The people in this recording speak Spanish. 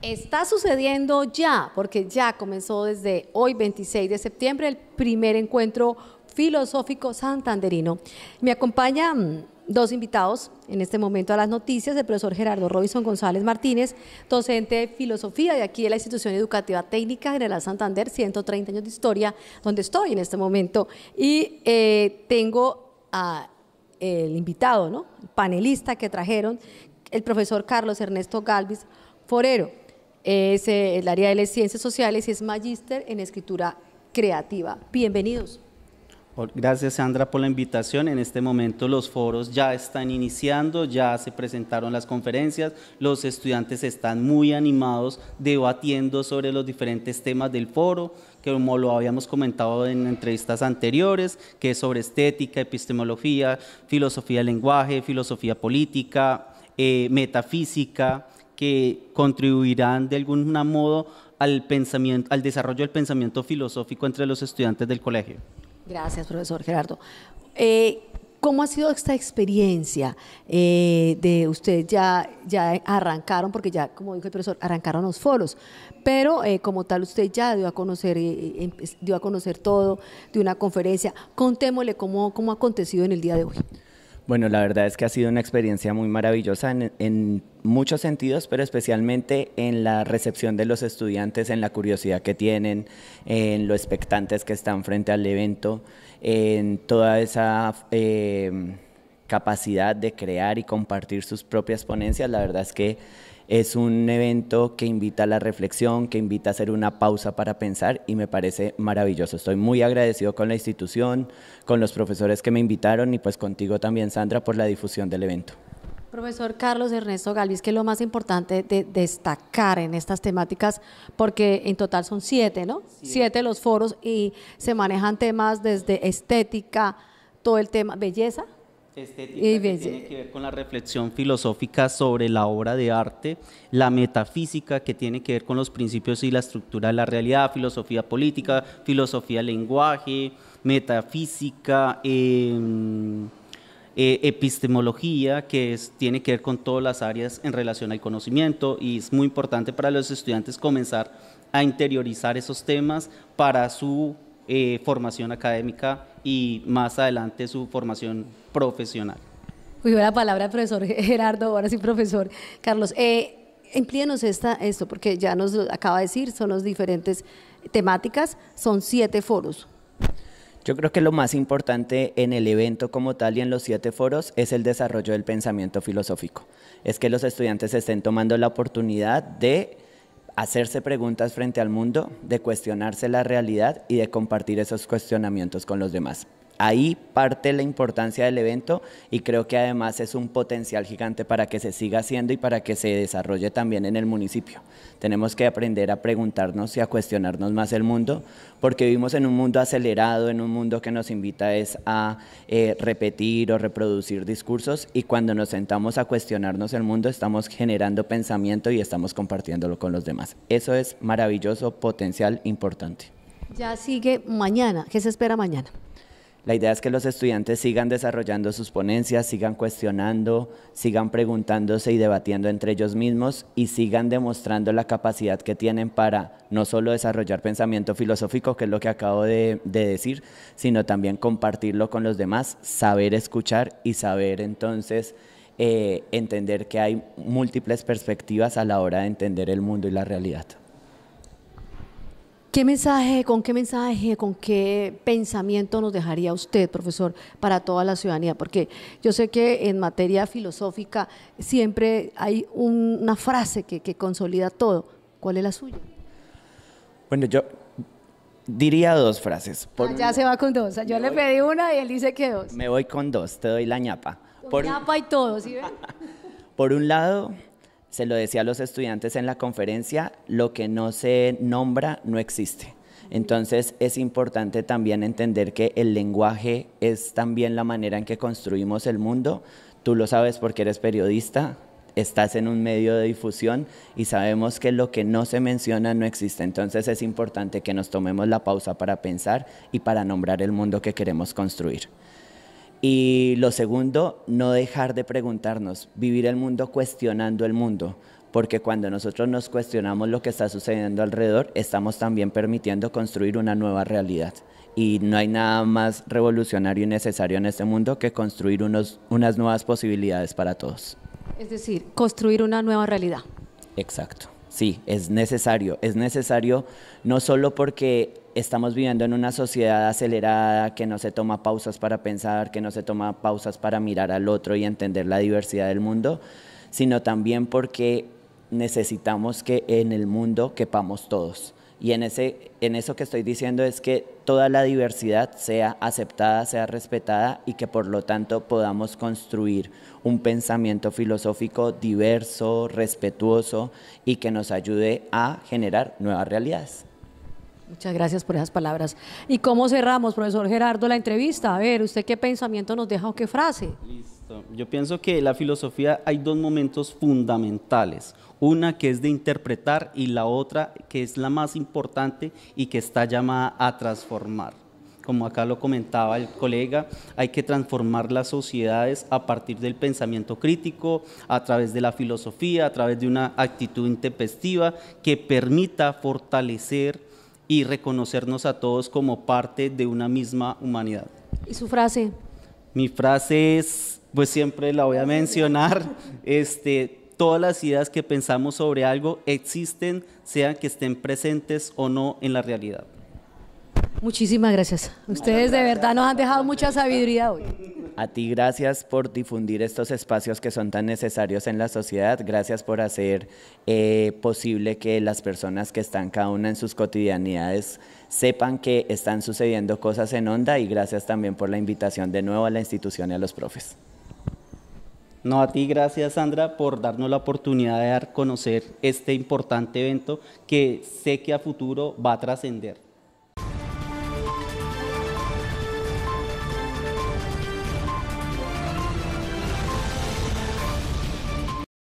Está sucediendo ya, porque ya comenzó desde hoy 26 de septiembre el primer encuentro filosófico santanderino. Me acompañan dos invitados en este momento a las noticias, el profesor Gerardo Robinson González Martínez, docente de filosofía de aquí de la institución educativa técnica General Santander, 130 años de historia, donde estoy en este momento. Y eh, tengo a el invitado, ¿no? panelista que trajeron, el profesor Carlos Ernesto Galvis Forero es eh, el área de las ciencias sociales y es magíster en escritura creativa. Bienvenidos. Gracias Sandra por la invitación. En este momento los foros ya están iniciando, ya se presentaron las conferencias, los estudiantes están muy animados debatiendo sobre los diferentes temas del foro, que como lo habíamos comentado en entrevistas anteriores, que es sobre estética, epistemología, filosofía del lenguaje, filosofía política, eh, metafísica, que contribuirán de algún modo al, pensamiento, al desarrollo del pensamiento filosófico entre los estudiantes del colegio. Gracias, profesor Gerardo. Eh, ¿Cómo ha sido esta experiencia eh, de usted Ya, ya arrancaron, porque ya, como dijo el profesor, arrancaron los foros, pero eh, como tal usted ya dio a conocer, eh, em, dio a conocer todo de una conferencia. Contémosle cómo, cómo ha acontecido en el día de hoy. Bueno, la verdad es que ha sido una experiencia muy maravillosa en, muchos sentidos, pero especialmente en la recepción de los estudiantes, en la curiosidad que tienen, en lo expectantes que están frente al evento, en toda esa... Eh, capacidad de crear y compartir sus propias ponencias, la verdad es que es un evento que invita a la reflexión, que invita a hacer una pausa para pensar y me parece maravilloso. Estoy muy agradecido con la institución, con los profesores que me invitaron y pues contigo también, Sandra, por la difusión del evento. Profesor Carlos Ernesto Galvis, que es lo más importante de destacar en estas temáticas, porque en total son siete, ¿no? Siete los foros y se manejan temas desde estética, todo el tema, belleza, que tiene que ver con la reflexión filosófica sobre la obra de arte, la metafísica que tiene que ver con los principios y la estructura de la realidad, filosofía política, filosofía lenguaje, metafísica, em, eh, epistemología que tiene que ver con todas las áreas en relación al conocimiento y es muy importante para los estudiantes comenzar a interiorizar esos temas para su eh, formación académica y más adelante su formación profesional. Muy la palabra profesor Gerardo, ahora sí profesor Carlos. Eh, Emplíenos esto, porque ya nos acaba de decir, son las diferentes temáticas, son siete foros. Yo creo que lo más importante en el evento como tal y en los siete foros es el desarrollo del pensamiento filosófico. Es que los estudiantes estén tomando la oportunidad de hacerse preguntas frente al mundo, de cuestionarse la realidad y de compartir esos cuestionamientos con los demás ahí parte la importancia del evento y creo que además es un potencial gigante para que se siga haciendo y para que se desarrolle también en el municipio. Tenemos que aprender a preguntarnos y a cuestionarnos más el mundo, porque vivimos en un mundo acelerado, en un mundo que nos invita es a eh, repetir o reproducir discursos y cuando nos sentamos a cuestionarnos el mundo estamos generando pensamiento y estamos compartiéndolo con los demás. Eso es maravilloso, potencial, importante. Ya sigue mañana. ¿Qué se espera mañana? La idea es que los estudiantes sigan desarrollando sus ponencias, sigan cuestionando, sigan preguntándose y debatiendo entre ellos mismos y sigan demostrando la capacidad que tienen para no solo desarrollar pensamiento filosófico, que es lo que acabo de, decir, sino también compartirlo con los demás, saber escuchar y saber entonces eh, entender que hay múltiples perspectivas a la hora de entender el mundo y la realidad. ¿Qué mensaje, con qué mensaje, con qué pensamiento nos dejaría usted, profesor, para toda la ciudadanía? Porque yo sé que en materia filosófica siempre hay una frase que, consolida todo. ¿Cuál es la suya? Bueno, yo diría dos frases. Ah, ya se va con dos. Yo le pedí una y él dice que dos. Me voy con dos, te doy la ñapa. ñapa y todo, ¿sí ven? Por un lado se lo decía a los estudiantes en la conferencia, lo que no se nombra no existe. Entonces es importante también entender que el lenguaje es también la manera en que construimos el mundo. Tú lo sabes porque eres periodista, estás en un medio de difusión y sabemos que lo que no se menciona no existe. Entonces es importante que nos tomemos la pausa para pensar y para nombrar el mundo que queremos construir. Y lo segundo, no dejar de preguntarnos, vivir el mundo cuestionando el mundo, porque cuando nosotros nos cuestionamos lo que está sucediendo alrededor, estamos también permitiendo construir una nueva realidad. Y no hay nada más revolucionario y necesario en este mundo que construir unas nuevas posibilidades para todos. Es decir, construir una nueva realidad. Exacto. Sí, es necesario. Es necesario no solo porque estamos viviendo en una sociedad acelerada que no se toma pausas para pensar, que no se toma pausas para mirar al otro y entender la diversidad del mundo, sino también porque necesitamos que en el mundo quepamos todos. Y en, ese, en eso que estoy diciendo es que toda la diversidad sea aceptada, sea respetada y que por lo tanto podamos construir un pensamiento filosófico diverso, respetuoso y que nos ayude a generar nuevas realidades. Muchas gracias por esas palabras. ¿Y cómo cerramos, profesor Gerardo, la entrevista? A ver, ¿usted qué pensamiento nos deja o qué frase? Listo. Yo pienso que la filosofía hay dos momentos fundamentales. Una que es de interpretar y la otra que es la más importante y que está llamada a transformar. Como acá lo comentaba el colega, hay que transformar las sociedades a partir del pensamiento crítico, a través de la filosofía, a través de una actitud intempestiva que permita fortalecer y reconocernos a todos como parte de una misma humanidad. ¿Y su frase? Mi frase es, pues siempre la voy a mencionar, este, todas las ideas que pensamos sobre algo existen, sean que estén presentes o no en la realidad. Muchísimas gracias. Ustedes de verdad nos han dejado mucha sabiduría hoy. A ti gracias por difundir estos espacios que son tan necesarios en la sociedad. Gracias por hacer eh, posible que las personas que están cada una en sus cotidianidades sepan que están sucediendo cosas en onda y gracias también por la invitación de nuevo a la institución y a los profes. No, a ti gracias Sandra por darnos la oportunidad de dar conocer este importante evento que sé que a futuro va a trascender.